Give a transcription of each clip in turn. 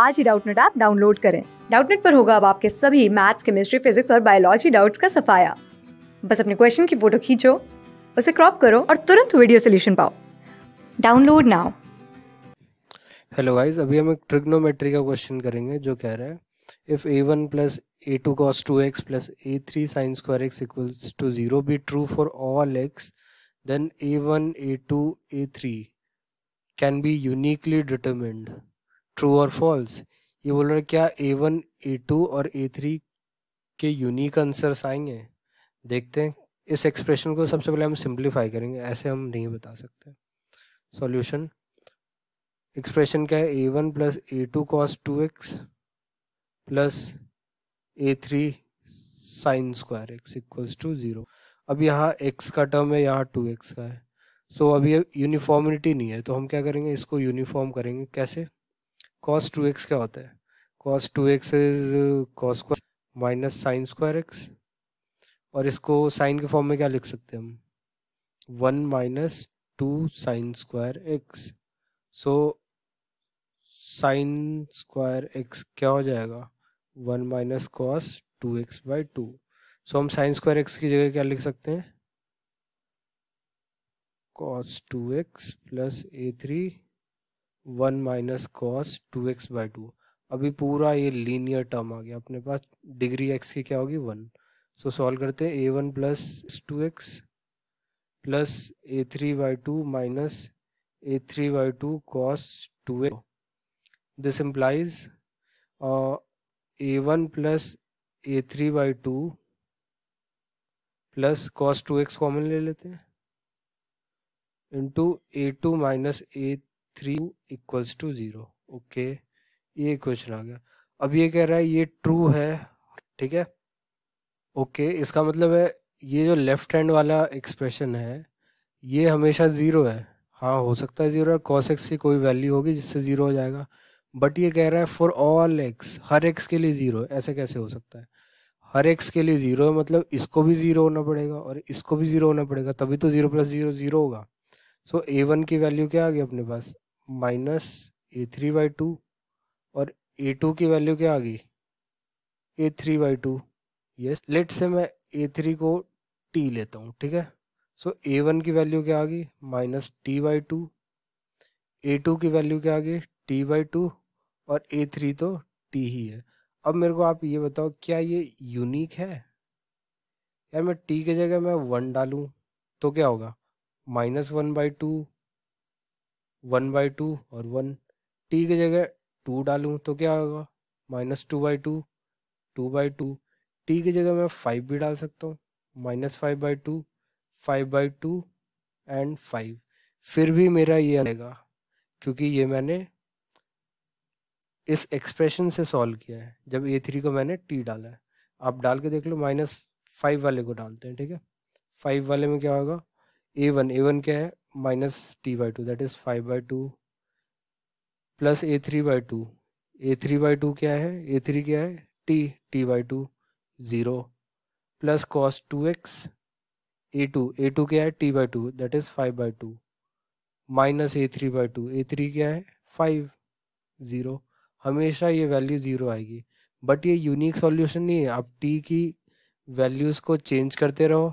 आज ही Doubtnut app download करें डाउटनेट पर होगा अब आपके सभी मैथ्स केमिस्ट्री फिजिक्स और बायोलॉजी डाउट्स का सफाया बस अपने क्वेश्चन की फोटो खींचो उसे क्रॉप करो और तुरंत वीडियो सोल्यूशन पाओ डाउनलोड नाउ हेलो गाइस अभी हम एक ट्रिग्नोमेट्री का क्वेश्चन करेंगे जो कह रहा है if a a one plus two cos two x plus a three sine square x equal to zero be true for all x then a one a two a three can be uniquely determined true और false ये बोल रहा है क्या ए one a two और a three के unique answers आएंगे देखते हैं इस एक्सप्रेशन को सबसे पहले हम सिंप्लीफाई करेंगे ऐसे हम नहीं बता सकते सॉल्यूशन एक्सप्रेशन क्या है a one plus a two cos two x plus a three sine square x equals to zero अब यहाँ एक्स का टर्म है यहाँ टू एक्स का है सो so, अभी यूनिफॉर्मिटी नहीं है तो हम क्या करेंगे इसको यूनिफॉर्म करेंगे कैसे कॉस टू एक्स क्या होता है cos two x is cos square minus sine square x और इसको साइन के फॉर्म में क्या लिख सकते हैं हम one minus two sine square x so sine square x क्या हो जाएगा one minus cos two x by two so हम साइन स्क्वायर एक्स की जगह क्या लिख सकते हैं cos two x plus a three one minus cos two x by two अभी पूरा ये लीनियर टर्म आ गया अपने पास डिग्री एक्स की क्या होगी वन सो सॉल्व करते हैं a one plus two x plus a three by two minus a three by two cos two x this implies uh, a one plus a three by two plus cos two x common ले लेते हैं into a two minus a three equals to zero okay ये question आ गया अब ये कह रहा है ये ट्रू है ठीक है ओके इसका मतलब है ये जो लेफ्ट हैंड वाला एक्सप्रेशन है ये हमेशा ज़ीरो है हाँ हो सकता है ज़ीरो है कॉस एक्स की कोई वैल्यू होगी जिससे ज़ीरो हो जाएगा बट ये कह रहा है फॉर ऑल एक्स हर एक्स के लिए ज़ीरो ऐसे कैसे हो सकता है हर एक्स के लिए ज़ीरो है मतलब इसको भी ज़ीरो होना पड़ेगा और इसको भी ज़ीरो होना पड़ेगा तभी तो ज़ीरो प्लस ज़ीरो ज़ीरो होगा सो ए वन की वैल्यू क्या आ गई अपने पास minus a three by two और ए टू की वैल्यू क्या आ गई a three by two yes let से मैं ए थ्री को टी लेता हूँ ठीक है सो ए वन की वैल्यू क्या आ गई minus t by two a two की वैल्यू क्या आ गई टी बाई टू और ए थ्री तो टी ही है अब मेरे को आप ये बताओ क्या ये यूनिक है यार मैं टी की जगह मैं वन डालूँ तो क्या होगा minus one by two one by two और वन टी की जगह टू डालू तो क्या होगा minus two by two two by two t की जगह मैं फाइव भी डाल सकता हूँ minus five by two five by two and five फिर भी मेरा ये आएगा क्योंकि ये मैंने इस एक्सप्रेशन से सॉल्व किया है जब ए थ्री को मैंने टी डाला है आप डाल के देख लो माइनस फाइव वाले को डालते हैं ठीक है फाइव वाले में क्या होगा ए वन ए वन क्या है minus t by two that is five by two plus a three by two a three by two क्या है ए थ्री क्या है t t by two zero plus cos two x a two a two क्या है t by two that is five by two minus a three by two a three क्या है five zero हमेशा ये value zero आएगी but ये unique solution नहीं है आप टी की वैल्यूज़ को चेंज करते रहो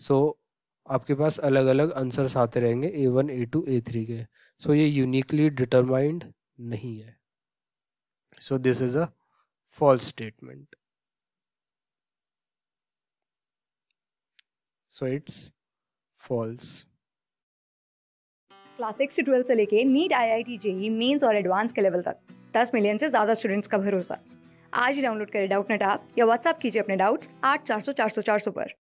सो so, आपके पास अलग अलग आंसर्स आते रहेंगे a one a two a three के सो so, ये यूनिकली डिटरमाइंड नहीं है so this is a false statement so it's false class six से ट्वेल्थ से लेके NEET I I T JEE Mains और एडवांस के लेवल तक दस मिलियन से ज़्यादा स्टूडेंट्स का भरोसा आज ही डाउनलोड करें डाउट नेट आप या व्हाट्सअप कीजिए अपने डाउट्स आठ चार सौ चार सौ चार सौ पर